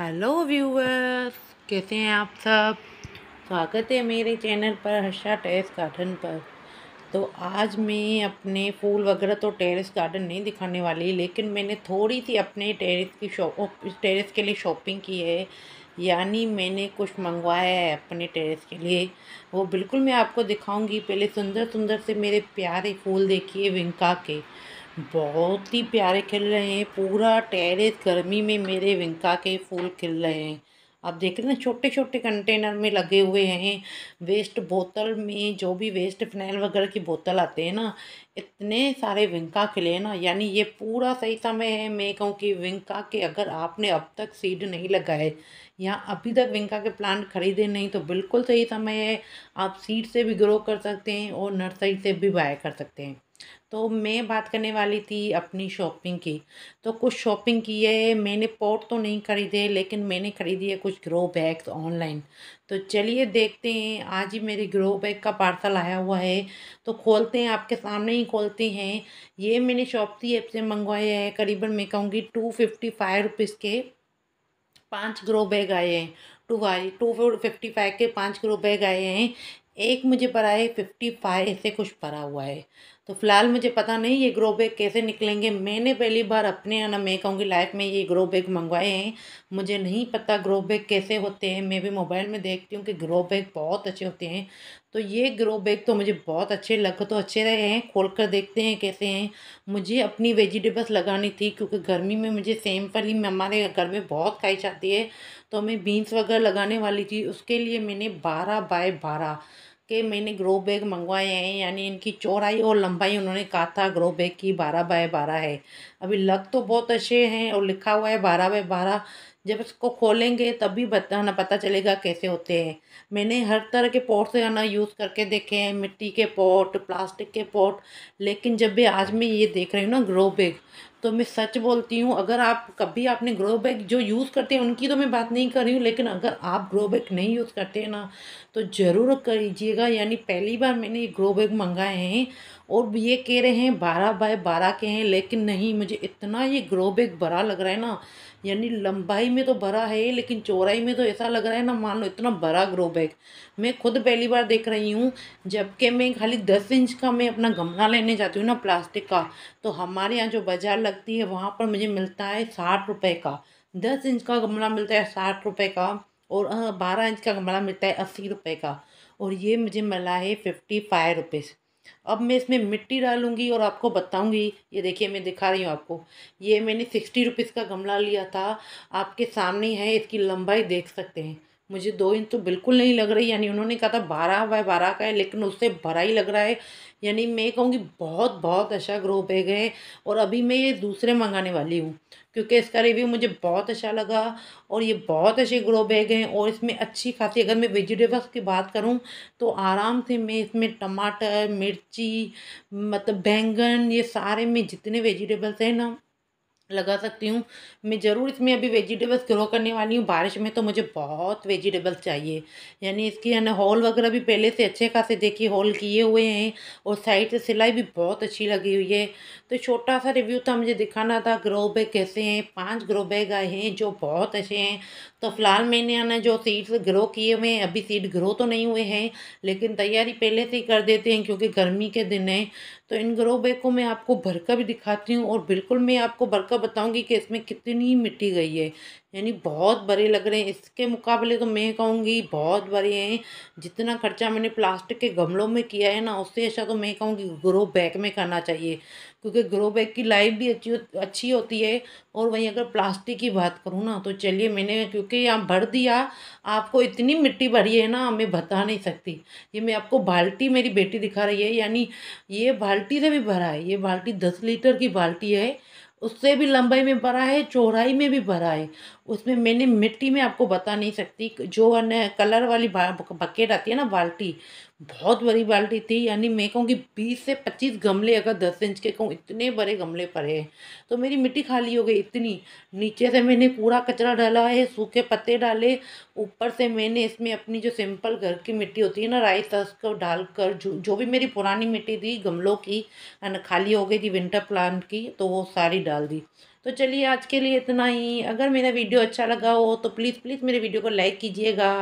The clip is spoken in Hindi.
हेलो व्यूवर्स कैसे हैं आप सब स्वागत है मेरे चैनल पर हर्षा टेरेस गार्डन पर तो आज मैं अपने फूल वगैरह तो टेरेस गार्डन नहीं दिखाने वाली लेकिन मैंने थोड़ी सी अपने टेरेस की शॉप टेरेस के लिए शॉपिंग की है यानी मैंने कुछ मंगवाया है अपने टेरेस के लिए वो बिल्कुल मैं आपको दिखाऊंगी पहले सुंदर सुंदर से मेरे प्यारे फूल देखिए विंका के बहुत ही प्यारे खिल रहे हैं पूरा टेरेस गर्मी में मेरे विंका के फूल खिल रहे हैं आप देख रहे हैं छोटे छोटे कंटेनर में लगे हुए हैं वेस्ट बोतल में जो भी वेस्ट फिनैल वगैरह की बोतल आते हैं ना इतने सारे विंका खिले ना यानी ये पूरा सही समय है मैं कहूँ कि विंका के अगर आपने अब तक सीड नहीं लगाए या अभी तक विंका के प्लांट खरीदे नहीं तो बिल्कुल सही समय है आप सीड से भी ग्रो कर सकते हैं और नर्सरी से भी बाय कर सकते हैं तो मैं बात करने वाली थी अपनी शॉपिंग की तो कुछ शॉपिंग की है मैंने पोट तो नहीं ख़रीदे लेकिन मैंने ख़रीदी है कुछ ग्रो बैग ऑनलाइन तो चलिए देखते हैं आज ही मेरे ग्रो बैग का पार्सल आया हुआ है तो खोलते हैं आपके सामने ही खोलते हैं ये मैंने शॉपसी ऐप से मंगवाया है करीबन मैं कहूँगी टू फिफ्टी फाइव रुपीज़ के पाँच ग्रो बैग आए हैं two five two fifty five के पाँच ग्रो बैग आए हैं एक मुझे पड़ा है फिफ्टी फाइव ऐसे कुछ भरा हुआ है तो फ़िलहाल मुझे पता नहीं ये ग्रो बैग कैसे निकलेंगे मैंने पहली बार अपने है ना मैं कहूँगी लाइफ में ये ग्रो बैग मंगवाए हैं मुझे नहीं पता ग्रो बैग कैसे होते हैं मैं भी मोबाइल में देखती हूँ कि ग्रो बैग बहुत अच्छे होते हैं तो ये ग्रो बैग तो मुझे बहुत अच्छे लग तो अच्छे रहे हैं खोल कर देखते हैं कैसे हैं मुझे अपनी वेजिटेबल्स लगानी थी क्योंकि गर्मी में मुझे सेम ही हमारे घर में बहुत खाई जाती है तो मैं बीन्स वगैरह लगाने वाली थी उसके लिए मैंने बारह बाय बारह के मैंने ग्रो बैग मंगवाए हैं यानी इनकी चौड़ाई और लंबाई उन्होंने कहा था ग्रो बैग की बारह बाय बारह है अभी लग तो बहुत अच्छे हैं और लिखा हुआ है बारह बाय बारह जब इसको खोलेंगे तभी बताना पता चलेगा कैसे होते हैं मैंने हर तरह के पॉट्स ना यूज़ करके देखे हैं मिट्टी के पॉट प्लास्टिक के पॉट लेकिन जब भी आज मैं ये देख रही हूँ ना ग्रो बैग तो मैं सच बोलती हूँ अगर आप कभी आपने ग्रो बैग जो यूज़ करते हैं उनकी तो मैं बात नहीं कर रही हूँ लेकिन अगर आप ग्रो बैग नहीं यूज़ करते हैं ना तो ज़रूर करीजिएगा यानी पहली बार मैंने ये ग्रो बैग मंगाए हैं और ये कह रहे हैं बारह बाय बारह के हैं लेकिन नहीं मुझे इतना ये ग्रो बैग बड़ा लग रहा है ना यानी लंबाई में तो भरा है लेकिन चौराई में तो ऐसा लग रहा है ना मान लो इतना बड़ा ग्रो बैग मैं खुद पहली बार देख रही हूँ जबकि मैं खाली दस इंच का मैं अपना गमला लेने जाती हूँ ना प्लास्टिक का तो हमारे यहाँ जो बाज़ार लगती है वहाँ पर मुझे मिलता है साठ रुपये का दस इंच का गमला मिलता है साठ रुपये का और बारह इंच का गमला मिलता है अस्सी रुपये का और ये मुझे मिला है फिफ्टी फाइव रुपीज़ अब मैं इसमें मिट्टी डालूंगी और आपको बताऊंगी ये देखिए मैं दिखा रही हूँ आपको ये मैंने सिक्सटी रुपीज़ का गमला लिया था आपके सामने है इसकी लंबाई देख सकते हैं मुझे दो इंच तो बिल्कुल नहीं लग रही यानी उन्होंने कहा था बारह बाय बारह का है लेकिन उससे भरा ही लग रहा है यानी मैं कहूँगी बहुत बहुत अच्छा ग्रो बैग है और अभी मैं ये दूसरे मंगाने वाली हूँ क्योंकि इसका रिव्यू मुझे बहुत अच्छा लगा और ये बहुत अच्छे ग्रो बैग हैं और इसमें अच्छी खासी अगर मैं वेजिटेबल्स की बात करूँ तो आराम से मैं इसमें टमाटर मिर्ची मतलब बैंगन ये सारे में जितने वेजिटेबल्स हैं ना लगा सकती हूँ मैं ज़रूर इसमें अभी वेजिटेबल्स ग्रो करने वाली हूँ बारिश में तो मुझे बहुत वेजिटेबल्स चाहिए यानी इसकी है ना हॉल वगैरह भी पहले से अच्छे खासे देखिए हॉल किए हुए हैं और साइड से सिलाई भी बहुत अच्छी लगी हुई है तो छोटा सा रिव्यू था मुझे दिखाना था ग्रो बैग कैसे हैं पाँच ग्रो बैग आए हैं जो बहुत अच्छे हैं तो फ़िलहाल मैंने ना जो सीड्स ग्रो किए हुए हैं अभी सीड ग्रो तो नहीं हुए हैं लेकिन तैयारी पहले से ही कर देते हैं क्योंकि गर्मी के दिन हैं तो इन ग्रो बैग को मैं आपको भरकर भी दिखाती हूँ और बिल्कुल मैं आपको भरकर बताऊँगी कि इसमें कितनी मिट्टी गई है यानी बहुत बड़े लग रहे हैं इसके मुकाबले तो मैं कहूँगी बहुत बड़े हैं जितना खर्चा मैंने प्लास्टिक के गमलों में किया है ना उससे ऐसा अच्छा तो मैं कहूँगी ग्रो बैग में करना चाहिए क्योंकि ग्रो बैग की लाइफ भी अच्छी अच्छी होती है और वहीं अगर प्लास्टिक की बात करूँ ना तो चलिए मैंने क्योंकि यहाँ भर दिया आपको इतनी मिट्टी भरी है ना मैं बता नहीं सकती ये मैं आपको बाल्टी मेरी बेटी दिखा रही है यानी ये बाल्टी से भी भरा है ये बाल्टी दस लीटर की बाल्टी है उससे भी लंबाई में भरा है चौड़ाई में भी भरा है उसमें मैंने मिट्टी में आपको बता नहीं सकती जो न कलर वाली बकेट आती है ना बाल्टी बहुत बड़ी बाल्टी थी यानी मैं कहूँगी बीस से पच्चीस गमले अगर दस इंच के कहूँ इतने बड़े गमले पड़े हैं तो मेरी मिट्टी खाली हो गई इतनी नीचे से मैंने पूरा कचरा डाला है सूखे पत्ते डाले ऊपर से मैंने इसमें अपनी जो सिंपल घर की मिट्टी होती है ना राइस को डालकर जो जो भी मेरी पुरानी मिट्टी थी गमलों की खाली हो गई थी विंटर प्लांट की तो वो सारी डाल दी तो चलिए आज के लिए इतना ही अगर मेरा वीडियो अच्छा लगा हो तो प्लीज़ प्लीज़ मेरे वीडियो को लाइक कीजिएगा